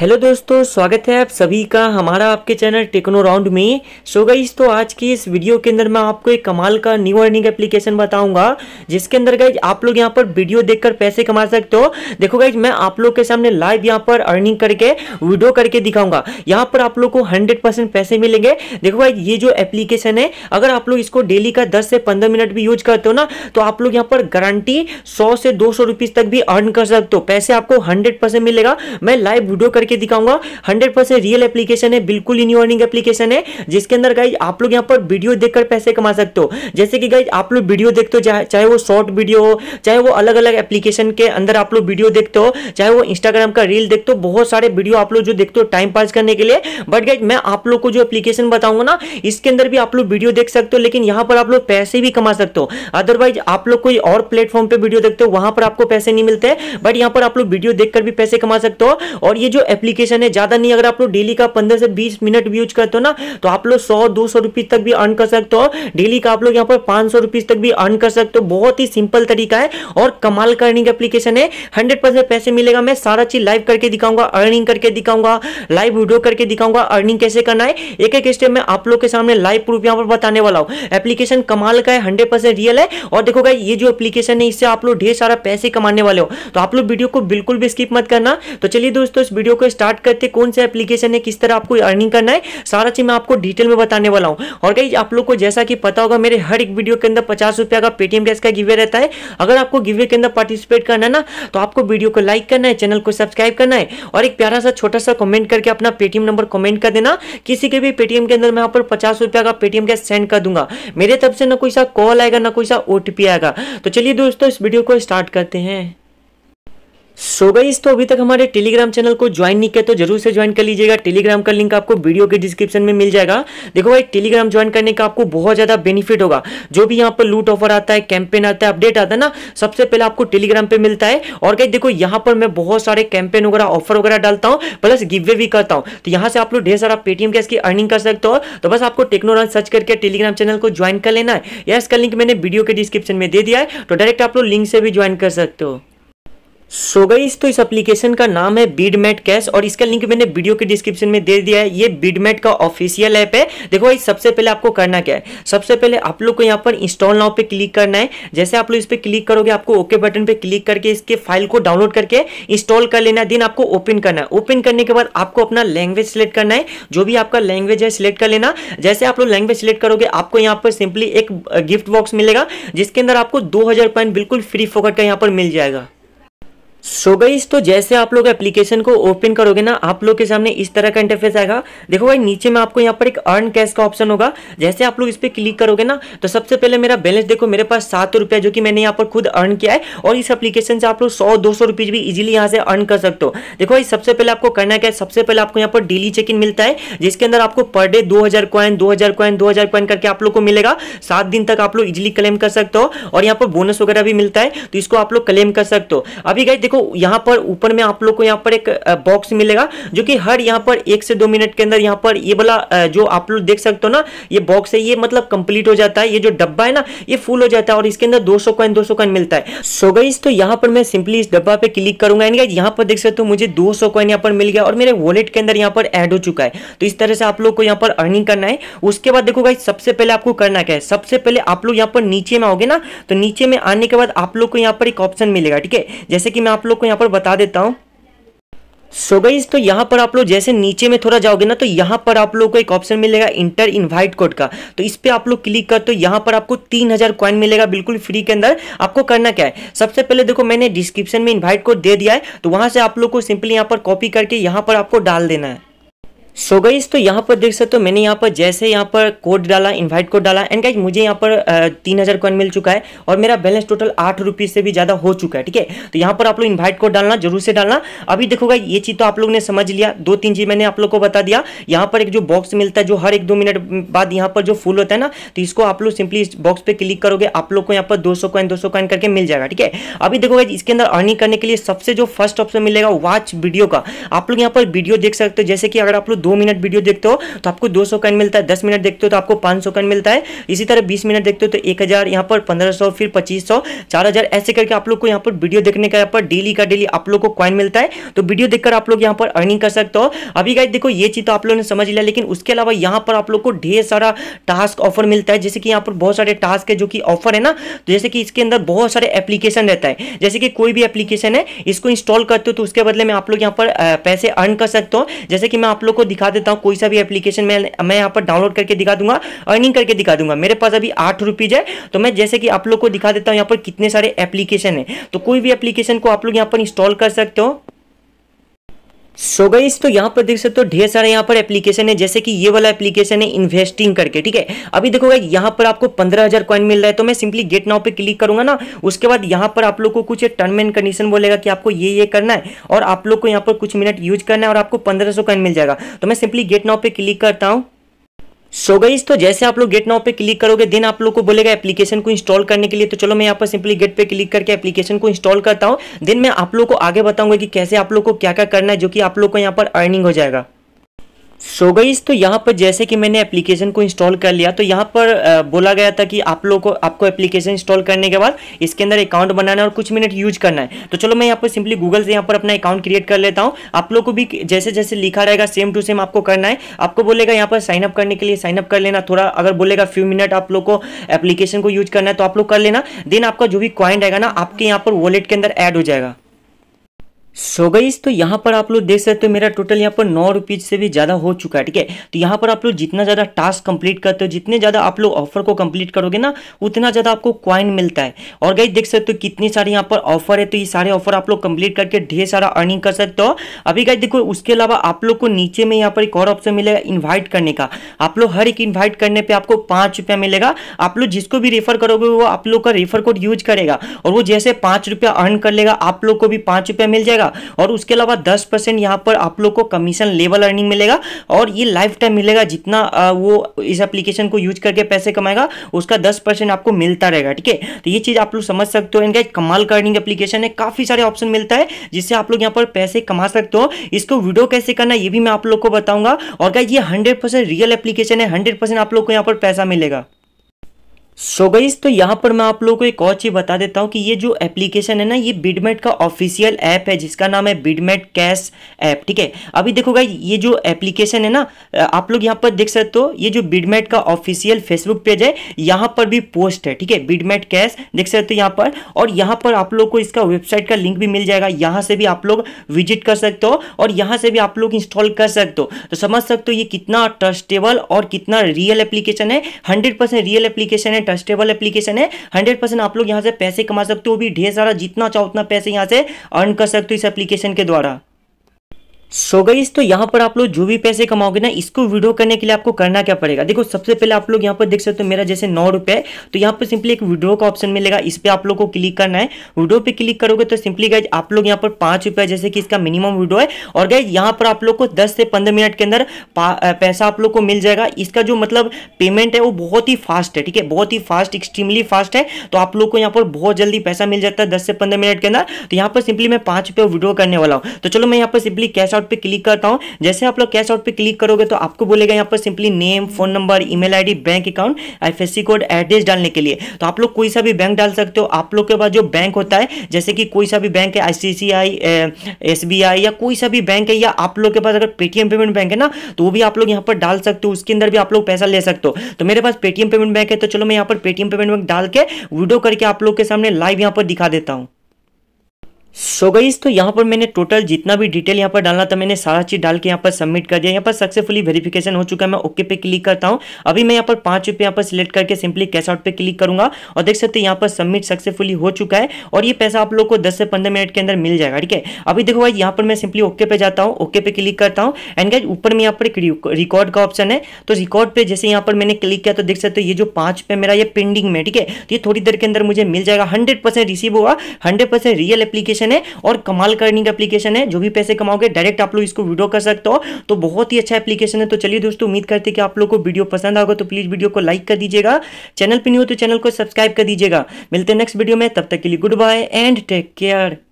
hello दोस्तों स्वागत है आप सभी का हमारा आपके चैनल टेक्नो राउंड में सो गई तो आज की इस वीडियो के अंदर मैं आपको एक कमाल का न्यू अर्निंग एप्लीकेशन बताऊंगा जिसके अंदर गाइज आप लोग यहां पर वीडियो देखकर पैसे कमा सकते हो देखो गाइज मैं आप लोग के सामने लाइव यहां पर अर्निंग करके वीडियो करके दिखाऊंगा यहाँ पर आप लोग को हंड्रेड पैसे मिलेंगे देखो गाइज ये जो एप्लीकेशन है अगर आप लोग इसको डेली का दस से पंद्रह मिनट भी यूज करते हो ना तो आप लोग यहाँ पर गारंटी सौ से दो सौ तक भी अर्न कर सकते हो पैसे आपको हंड्रेड मिलेगा मैं लाइव वीडियो करके दिखाऊंगा हंड्रेड परसेंट रियल एप्लीकेशन है बिल्कुल इन अर्निंग एप्लीकेशन है जिसके अंदर गाइज आप लोग यहाँ पर वीडियो देखकर पैसे कमा सकते हो जैसे कि गाइज आप लोग वीडियो देखते हो चाहे वो शॉर्ट वीडियो हो चाहे वो अलग अलग एप्लीकेशन के अंदर आप लोग वीडियो देखते हो चाहे वो इंस्टाग्राम का रील देखते हो बहुत सारे वीडियो आप लोग जो देखते हो टाइम पास करने के लिए बट गाइज मैं आप लोग को जो एप्लीकेशन बताऊंगा ना इसके अंदर भी आप लोग वीडियो देख सकते हो लेकिन यहाँ पर आप लोग पैसे भी कमा सकते हो अदरवाइज आप लोग कोई और प्लेटफॉर्म पे वीडियो देखते हो वहां पर आपको पैसे नहीं मिलते बट यहाँ पर आप लोग वीडियो देखकर भी पैसे कमा सकते हो और ये जो एप्लीकेशन है ज़्यादा नहीं अगर आप लोग डेली का पंद्रह से बीस मिनट भी यूज करते हो ना तो आप लोग सौ दो सौ रुपीज़ तक भी अर्न कर सकते हो डेली का आप लोग यहाँ पर पांच सौ रुपीज़ तक भी अर्न कर सकते हो बहुत ही सिंपल तरीका है और कमाल का अर्निंग एप्लीकेशन है हंड्रेड परसेंट पैसे मिलेगा मैं सारा चीज़ लाइव करके दिखाऊंगा अर्निंग करके दिखाऊंगा लाइव वीडियो करके दिखाऊंगा अर्निंग कैसे करना है एक एक स्टेप में आप लोग के सामने लाइव प्रूफ यहाँ पर बताने वाला हूँ एप्लीकेशन कमाल का है हंड्रेड परसेंट रियल है और भाई ये जो एप्लीकेशन है इससे आप लोग ढेर सारा पैसे कमाने वाले हो तो आप लोग वीडियो को बिल्कुल भी स्किप मत करना तो चलिए दोस्तों इस वीडियो को आपको स्टार्ट करते कौन सा एप्लीकेशन है किस तरह आपको अर्निंग करना है सारा चीज मैं आपको डिटेल में बताने वाला हूँ और कहीं आप लोग को जैसा कि पता होगा मेरे हर एक वीडियो के अंदर पचास रुपया का पेटीएम कैश का गिवे रहता है अगर आपको गिवे के अंदर पार्टिसिपेट करना है ना तो आपको वीडियो को लाइक करना है चैनल को सब्सक्राइब करना है और एक प्यारा सा छोटा सा कमेंट करके अपना पेटीएम नंबर कमेंट कर देना किसी के भी पेटीएम के अंदर मैं यहाँ पर पचास रुपया का पेटीएम कैश सेंड कर दूंगा मेरे तरफ से ना कोई सा कॉल आएगा ना कोई सा ओटीपी आएगा तो चलिए दोस्तों इस वीडियो को स्टार्ट करते हैं सो गाइस तो अभी तक हमारे टेलीग्राम चैनल को ज्वाइन नहीं किया तो जरूर से ज्वाइन कर लीजिएगा टेलीग्राम का लिंक आपको वीडियो के डिस्क्रिप्शन में मिल जाएगा देखो भाई टेलीग्राम ज्वाइन करने का आपको बहुत ज़्यादा बेनिफिट होगा जो भी यहाँ पर लूट ऑफर आता है कैंपेन आता है अपडेट आता है ना सबसे पहले आपको टेलीग्राम पर मिलता है और कहीं देखो यहाँ पर मैं बहुत सारे कैंपेन वगैरह ऑफर वगैरह डालता हूँ प्लस गिवे भी करता हूँ तो यहाँ से आप लोग ढेर सारा पेटीएम कैश की अर्निंग कर सकते हो तो बस आपको टेक्नोलॉज सर्च करके टेलीग्राम चैनल को ज्वाइन कर लेना है या इसका लिंक मैंने वीडियो के डिस्क्रिप्शन में दे दिया है तो डायरेक्ट आप लोग लिंक से भी ज्वाइन कर सकते हो सो so गई तो इस एप्लीकेशन का नाम है बीडमेट कैश और इसका लिंक मैंने वीडियो के डिस्क्रिप्शन में दे दिया है ये बीडमेट का ऑफिशियल ऐप है देखो भाई सबसे पहले आपको करना क्या है सबसे पहले आप लोग को यहाँ पर इंस्टॉल नाउ पे क्लिक करना है जैसे आप लोग इस पर क्लिक करोगे आपको ओके बटन पे क्लिक करके इसके फाइल को डाउनलोड करके इंस्टॉल कर लेना है देन आपको ओपन करना है ओपन करने के बाद आपको अपना लैंग्वेज सेलेक्ट करना है जो भी आपका लैंग्वेज है सिलेक्ट कर लेना जैसे आप लोग लैंग्वेज सिलेक्ट करोगे आपको यहाँ पर सिंपली एक गिफ्ट uh, बॉक्स मिलेगा जिसके अंदर आपको दो पॉइंट बिल्कुल फ्री फोकट का यहाँ पर मिल जाएगा सो so गई तो जैसे आप लोग एप्लीकेशन को ओपन करोगे ना आप लोग के सामने इस तरह का इंटरफेस आएगा देखो भाई नीचे में आपको यहाँ पर एक अर्न कैश का ऑप्शन होगा जैसे आप लोग इस पर क्लिक करोगे ना तो सबसे पहले मेरा बैलेंस देखो मेरे पास सात रुपया जो कि मैंने यहाँ पर खुद अर्न किया है और इस एप्लीकेशन से आप लोग सौ दो सौ भी इजिली यहाँ से अर्न कर सकते हो देखो भाई सबसे पहले आपको करना क्या है सबसे पहले आपको यहाँ पर डेली चेक इन मिलता है जिसके अंदर आपको पर डे दो हजार क्वाइन दो हजार क्वाइन दो हजार करके आप लोग को मिलेगा सात दिन तक आप लोग इजिली क्लेम कर सकते हो और यहाँ पर बोनस वगैरह भी मिलता है तो इसको आप लोग क्लेम कर सकते हो अभी गई देखो को यहाँ पर ऊपर में आप लोग को यहाँ पर एक बॉक्स मिलेगा जो कि हर यहाँ पर एक से दो मिनट के अंदर यहाँ पर ये वाला जो आप लोग देख सकते हो ना ये बॉक्स है ये मतलब कंप्लीट हो जाता है ये जो डब्बा है ना ये फुल हो जाता है और इसके अंदर दो सौ कॉइन दो सौ कॉइन मिलता है सो गाइज तो यहाँ पर मैं सिंपली इस डब्बा पे क्लिक करूंगा एंड गाइज यहाँ पर देख सकते हो मुझे दो सौ कॉइन यहाँ पर मिल गया और मेरे वॉलेट के अंदर यहाँ पर एड हो चुका है तो इस तरह से आप लोग को यहाँ पर अर्निंग करना है उसके बाद देखो गाइज सबसे पहले आपको करना क्या है सबसे पहले आप लोग यहाँ पर नीचे में आओगे ना तो नीचे में आने के बाद आप लोग को यहाँ पर एक ऑप्शन मिलेगा ठीक है जैसे कि मैं आप लोग को यहाँ पर बता देता हूँ सो गई तो यहाँ पर आप लोग जैसे नीचे में थोड़ा जाओगे ना तो यहाँ पर आप लोग को एक ऑप्शन मिलेगा इंटर इनवाइट कोड का तो इस पर आप लोग क्लिक कर तो यहाँ पर आपको तीन हजार कॉइन मिलेगा बिल्कुल फ्री के अंदर आपको करना क्या है सबसे पहले देखो मैंने डिस्क्रिप्शन में इनवाइट कोड दे दिया है तो वहाँ से आप लोग को सिंपली यहाँ पर कॉपी करके यहाँ पर आपको डाल देना है सो so गई तो यहाँ पर देख सकते हो मैंने यहाँ पर जैसे यहाँ पर कोड डाला इनवाइट कोड डाला एंड गाइज मुझे यहाँ पर तीन हज़ार कॉइन मिल चुका है और मेरा बैलेंस टोटल आठ रुपीज़ से भी ज़्यादा हो चुका है ठीक है तो यहाँ पर आप लोग इन्वाइट कोड डालना जरूर से डालना अभी देखोगा ये चीज़ तो आप लोग ने समझ लिया दो तीन चीज़ मैंने आप लोग को बता दिया यहाँ पर एक जो बॉक्स मिलता है जो हर एक दो मिनट बाद यहाँ पर जो फुल होता है ना तो इसको आप लोग सिंपली इस बॉक्स पर क्लिक करोगे आप लोग को यहाँ पर दो सौ कॉइन दो सौ करके मिल जाएगा ठीक है अभी देखोगा इसके अंदर अर्निंग करने के लिए सबसे जो फर्स्ट ऑप्शन मिलेगा वॉच वीडियो का आप लोग यहाँ पर वीडियो देख सकते हो जैसे कि अगर आप लोग दो मिनट वीडियो देखते हो तो आपको दो सौ कॉइन मिलता है दस मिनट देखते हो तो आपको पाँच सौ कॉइन मिलता है इसी तरह बीस मिनट देखते हो तो एक हज़ार यहाँ पर पंद्रह सौ फिर पच्चीस सौ चार हज़ार ऐसे करके आप लोग को यहाँ पर वीडियो देखने का यहाँ पर डेली का डेली आप लोग को कॉइन मिलता है तो वीडियो देखकर आप लोग यहाँ पर अर्निंग कर सकते हो अभी गाइज देखो ये चीज़ तो आप लोगों ने समझ लिया लेकिन उसके अलावा यहाँ पर आप लोग को ढेर सारा टास्क ऑफर मिलता है जैसे कि यहाँ पर बहुत सारे टास्क है जो कि ऑफर है ना तो जैसे कि इसके अंदर बहुत सारे एप्लीकेशन रहता है जैसे कि कोई भी एप्लीकेशन है इसको इंस्टॉल करते हो तो उसके बदले में आप लोग यहाँ पर पैसे अर्न कर सकते हो जैसे कि मैं आप लोग को दिखा देता हूँ कोई सा भी एप्लीकेशन मैं मैं यहाँ पर डाउनलोड करके दिखा दूंगा अर्निंग करके दिखा दूंगा मेरे पास अभी आठ रुपीज़ है तो मैं जैसे कि आप लोग को दिखा देता हूँ यहाँ पर कितने सारे एप्लीकेशन है तो कोई भी एप्लीकेशन को आप लोग यहाँ पर इंस्टॉल कर सकते हो सो so गई तो यहाँ पर देख सकते हो ढेर सारे यहाँ पर एप्लीकेशन है जैसे कि ये वाला एप्लीकेशन है इन्वेस्टिंग करके ठीक है अभी देखोगे यहाँ पर आपको पंद्रह हजार कॉइन मिल रहा है तो मैं सिंपली गेट नाउ पे क्लिक करूंगा ना उसके बाद यहाँ पर आप लोग को कुछ टर्म एंड कंडीशन बोलेगा कि आपको ये ये करना है और आप लोग को यहाँ पर कुछ मिनट यूज करना है और आपको पंद्रह सौ मिल जाएगा तो मैं सिंपली गेट नाउ पे क्लिक करता हूँ सो so गईस तो जैसे आप लोग गेट नाउ पे क्लिक करोगे देन आप लोग को बोलेगा एप्लीकेशन को इंस्टॉल करने के लिए तो चलो मैं यहाँ पर सिंपली गेट पे क्लिक करके एप्लीकेशन को इंस्टॉल करता हूँ देन मैं आप लोग को आगे बताऊंगा कि कैसे आप लोग को क्या क्या करना है जो कि आप लोग को यहाँ पर अर्निंग हो जाएगा सो so गईस तो यहाँ पर जैसे कि मैंने एप्लीकेशन को इंस्टॉल कर लिया तो यहाँ पर बोला गया था कि आप लोग को आपको एप्लीकेशन इंस्टॉल करने के बाद इसके अंदर अकाउंट बनाना है और कुछ मिनट यूज करना है तो चलो मैं यहाँ पर सिंपली गूगल से यहाँ पर अपना अकाउंट क्रिएट कर लेता हूँ आप लोग को भी जैसे जैसे लिखा रहेगा सेम टू सेम आपको करना है आपको बोलेगा यहाँ पर साइनअप करने के लिए साइनअप कर लेना थोड़ा अगर बोलेगा फ्यू मिनट आप लोग को एप्लीकेशन को यूज करना है तो आप लोग कर लेना देन आपका जो भी कॉइन रहेगा ना आपके यहाँ पर वॉलेट के अंदर एड हो जाएगा सो गईस तो यहाँ पर आप लोग देख सकते हो मेरा टोटल यहाँ पर नौ रुपीज से भी ज़्यादा हो चुका है ठीक है तो यहाँ पर आप लोग जितना ज़्यादा टास्क कंप्लीट करते हो जितने ज़्यादा आप लोग ऑफर को कंप्लीट करोगे ना उतना ज़्यादा आपको क्वाइन मिलता है और गई देख सकते हो कितने सारे यहाँ पर ऑफर है तो ये सारे ऑफर आप लोग कंप्लीट करके ढेर सारा अर्निंग कर सकते हो अभी गई देखो उसके अलावा आप लोग को नीचे में यहाँ पर एक और ऑप्शन मिलेगा इन्वाइट करने का आप लोग हर एक इन्वाइट करने पर आपको पाँच रुपया मिलेगा आप लोग जिसको भी रेफर करोगे वो आप लोग का रेफर कोड यूज करेगा और वो जैसे पाँच रुपया अर्न कर लेगा आप लोग को भी पाँच रुपया मिल जाएगा मिलेगा और उसके अलावा दस परसेंट यहाँ पर आप लोग को कमीशन लेवल अर्निंग मिलेगा और ये लाइफ टाइम मिलेगा जितना वो इस एप्लीकेशन को यूज करके पैसे कमाएगा उसका दस परसेंट आपको मिलता रहेगा ठीक है तो ये चीज़ आप लोग समझ सकते हो इनका एक कमाल का अर्निंग एप्लीकेशन है काफ़ी सारे ऑप्शन मिलता है जिससे आप लोग यहाँ पर पैसे कमा सकते हो इसको वीडियो कैसे करना ये भी मैं आप लोग को बताऊंगा और क्या ये हंड्रेड रियल एप्लीकेशन है हंड्रेड आप लोग को यहाँ पर पैसा मिलेगा सो so गईस तो यहाँ पर मैं आप लोगों को एक और चीज़ बता देता हूँ कि ये जो एप्लीकेशन है ना ये बिडमेट का ऑफिशियल ऐप है जिसका नाम है बिडमेट कैश ऐप ठीक है अभी देखो गाइस ये जो एप्लीकेशन है ना आप लोग यहाँ पर देख सकते हो ये जो बिडमेट का ऑफिशियल फेसबुक पेज है यहाँ पर भी पोस्ट है ठीक है बिडमेट कैश देख सकते हो यहाँ पर और यहाँ पर आप लोग को इसका वेबसाइट का लिंक भी मिल जाएगा यहाँ से भी आप लोग विजिट कर सकते हो और यहाँ से भी आप लोग इंस्टॉल कर सकते हो तो समझ सकते हो ये कितना ट्रस्टेबल और कितना रियल एप्लीकेशन है हंड्रेड रियल एप्लीकेशन है ट्रस्टेबल एप्लीकेशन है हंड्रेड परसेंट आप लोग यहाँ से पैसे कमा सकते हो भी ढेर सारा जितना चाहो उतना पैसे यहाँ से अर्न कर सकते हो इस एप्लीकेशन के द्वारा सो so गईस तो यहाँ पर आप लोग जो भी पैसे कमाओगे ना इसको वीडियो करने के लिए आपको करना क्या पड़ेगा देखो सबसे पहले आप लोग यहाँ पर देख सकते हो मेरा जैसे नौ रुपये है तो यहाँ पर सिंपली एक वीडियो का ऑप्शन मिलेगा इस पर आप लोग को क्लिक करना है वीडियो पे क्लिक करोगे तो सिंपली गाइज आप लोग यहाँ पर पाँच जैसे कि इसका मिनिमम वीडियो है और गाइज यहाँ पर आप लोग को दस से पंद्रह मिनट के अंदर पैसा आप लोग को मिल जाएगा इसका जो मतलब पेमेंट है वो बहुत ही फास्ट है ठीक है बहुत ही फास्ट एक्सट्रीमली फास्ट है तो आप लोग को यहाँ पर बहुत जल्दी पैसा मिल जाता है दस से पंद्रह मिनट के अंदर तो यहाँ पर सिंपली मैं पाँच रुपये वीडियो करने वाला हूँ तो चलो मैं यहाँ पर सिंपली कैसा आउट पे क्लिक करता हूं जैसे आप लोग कैश आउट पे क्लिक करोगे तो आपको बोलेगा यहाँ पर simply name phone number email ID bank account F code address डालने के लिए तो आप लोग कोई सा भी बैंक डाल सकते हो आप लोग के पास जो बैंक होता है जैसे कि कोई सा भी बैंक है आईसीसीआई एसबीआई या कोई सा भी बैंक है या आप लोग के पास अगर पेटीएम पेमेंट बैंक है ना तो वो भी आप लोग यहाँ पर डाल सकते हो उसके अंदर भी आप लोग पैसा ले सकते हो तो मेरे पास पेटीएम पेमेंट बैंक है तो चलो मैं यहाँ पर पेटीएम पेमेंट बैंक डाल के वीडियो करके आप लोग के सामने लाइव यहाँ पर दिखा देता हूँ सो गईस तो यहाँ पर मैंने टोटल जितना भी डिटेल यहाँ पर डालना था मैंने सारा चीज डाल के यहाँ पर सबमिट कर दिया यहाँ पर सक्सेसफुली वेरिफिकेशन हो चुका है मैं ओके पे क्लिक करता हूँ अभी मैं यहाँ पर पाँच रुपये यहाँ पर सिलेक्ट करके सिंपली कैश आउट पे क्लिक करूंगा और देख सकते हैं यहाँ पर सबमिट सक्सेसफुली हो चुका है और ये पैसा आप लोग को दस से पंद्रह मिनट के अंदर मिल जाएगा ठीक है अभी देखो भाई यहाँ पर मैं सिंपली ओके पे जाता हूँ ओके पे क्लिक करता हूँ एंड गाइज ऊपर में यहाँ पर एक रिकॉर्ड का ऑप्शन है तो रिकॉर्ड पे जैसे यहाँ पर मैंने क्लिक किया तो देख सकते ये जो पाँच पे मेरा ये पेंडिंग में ठीक है तो ये थोड़ी देर के अंदर मुझे मिल जाएगा हंड्रेड रिसीव हुआ हंड्रेड रियल एप्लीकेशन एप्लीकेशन है और कमाल करने का एप्लीकेशन है जो भी पैसे कमाओगे डायरेक्ट आप लोग इसको वीडियो कर सकते हो तो बहुत ही अच्छा एप्लीकेशन है तो चलिए दोस्तों उम्मीद करते कि आप लोग को वीडियो पसंद आगे तो प्लीज वीडियो को लाइक कर दीजिएगा चैनल पर नहीं हो तो चैनल को सब्सक्राइब कर दीजिएगा मिलते हैं नेक्स्ट वीडियो में तब तक के लिए goodbye and take care